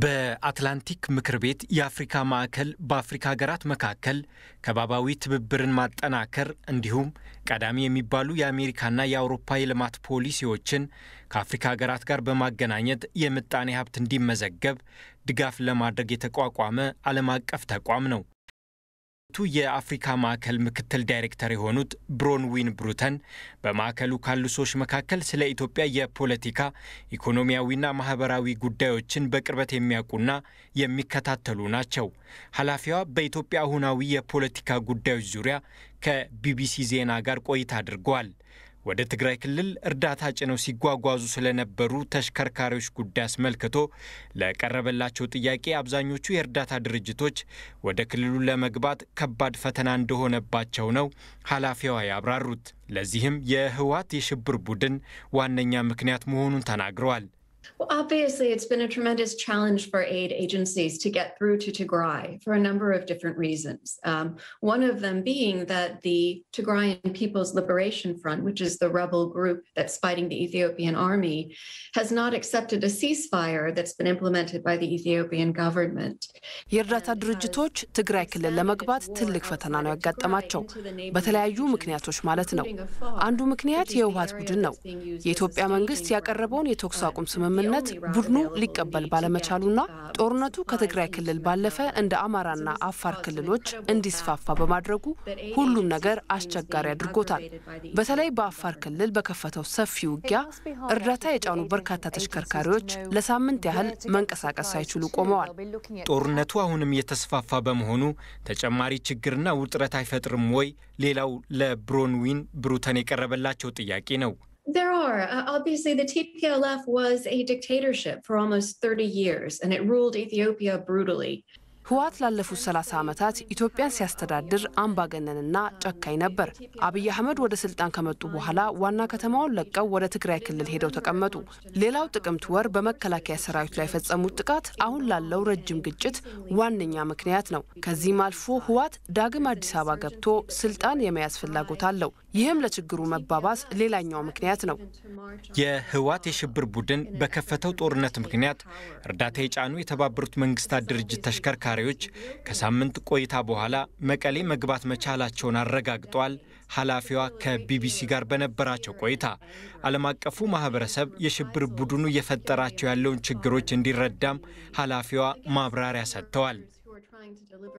በአትላንቲክ ምክር ቤት የአፍሪካ ማዕከል በአፍሪካ ሀገራት መካከል ከባባዊ ትብብርን ማጠናከር እንዲሁም ቀዳሚ የሚባሉ የአሜሪካና የአውሮፓ የልማት ፖሊሲዎችን ከአፍሪካ ሀገራት ጋር በማገናኘት የምጣኔ ሀብት እንዲመዘገብ ድጋፍ ለማድረግ የተቋቋመ ዓለም አቀፍ ተቋም ነው። ቱ የአፍሪካ ማዕከል ምክትል ዳይሬክተር የሆኑት ብሮንዊን ብሩተን በማዕከሉ ካሉ ሰዎች መካከል ስለ ኢትዮጵያ የፖለቲካ ኢኮኖሚያዊና ማህበራዊ ጉዳዮችን በቅርበት የሚያውቁና የሚከታተሉ ናቸው። ኃላፊዋ በኢትዮጵያ አሁናዊ የፖለቲካ ጉዳዮች ዙሪያ ከቢቢሲ ዜና ጋር ቆይታ አድርገዋል። ወደ ትግራይ ክልል እርዳታ ጭነው ሲጓጓዙ ስለነበሩ ተሽከርካሪዎች ጉዳይ አስመልክቶ ለቀረበላቸው ጥያቄ አብዛኞቹ የእርዳታ ድርጅቶች ወደ ክልሉ ለመግባት ከባድ ፈተና እንደሆነባቸው ነው ኃላፊዋ ያብራሩት። ለዚህም የህወሓት የሽብር ቡድን ዋነኛ ምክንያት መሆኑን ተናግረዋል። Well, obviously, it's been a tremendous challenge for aid agencies to get through to Tigray for a number of different reasons. Um, one of them being that the Tigrayan People's Liberation Front, which is the rebel group that's fighting the Ethiopian army, has not accepted a ceasefire that's been implemented by the Ethiopian government. ስምምነት ቡድኑ ሊቀበል ባለመቻሉና ጦርነቱ ከትግራይ ክልል ባለፈ እንደ አማራና አፋር ክልሎች እንዲስፋፋ በማድረጉ ሁሉም ነገር አስቸጋሪ አድርጎታል። በተለይ በአፋር ክልል በከፈተው ሰፊ ውጊያ እርዳታ የጫኑ በርካታ ተሽከርካሪዎች ለሳምንት ያህል መንቀሳቀስ ሳይችሉ ቆመዋል። ጦርነቱ አሁንም የተስፋፋ በመሆኑ ተጨማሪ ችግርና ውጥረት አይፈጥርም ወይ? ሌላው ለብሮንዊን ብሩተን የቀረበላቸው ጥያቄ ነው። There are. Uh, obviously, the TPLF was a dictatorship for almost 30 years and it ruled Ethiopia brutally. ህወሓት ላለፉት 30 ዓመታት ኢትዮጵያን ሲያስተዳድር አምባገነንና ጨካኝ ነበር። አብይ አህመድ ወደ ስልጣን ከመጡ በኋላ ዋና ከተማውን ለቀው ወደ ትግራይ ክልል ሄደው ተቀመጡ። ሌላው ጥቅምት ወር በመከላከያ ሰራዊት ላይ የፈጸሙት ጥቃት አሁን ላለው ረጅም ግጭት ዋነኛ ምክንያት ነው። ከዚህም አልፎ ህወሓት ዳግም አዲስ አበባ ገብቶ ስልጣን የመያዝ ፍላጎት አለው። ይህም ለችግሩ መባባስ ሌላኛው ምክንያት ነው። የህወሓት የሽብር ቡድን በከፈተው ጦርነት ምክንያት እርዳታ የጫኑ የተባበሩት መንግስታት ድርጅት ተሽከርካሪ ተማሪዎች ከሳምንት ቆይታ በኋላ መቀሌ መግባት መቻላቸውን አረጋግጧል። ኃላፊዋ ከቢቢሲ ጋር በነበራቸው ቆይታ ዓለም አቀፉ ማህበረሰብ የሽብር ቡድኑ እየፈጠራቸው ያለውን ችግሮች እንዲረዳም ኃላፊዋ ማብራሪያ ሰጥተዋል።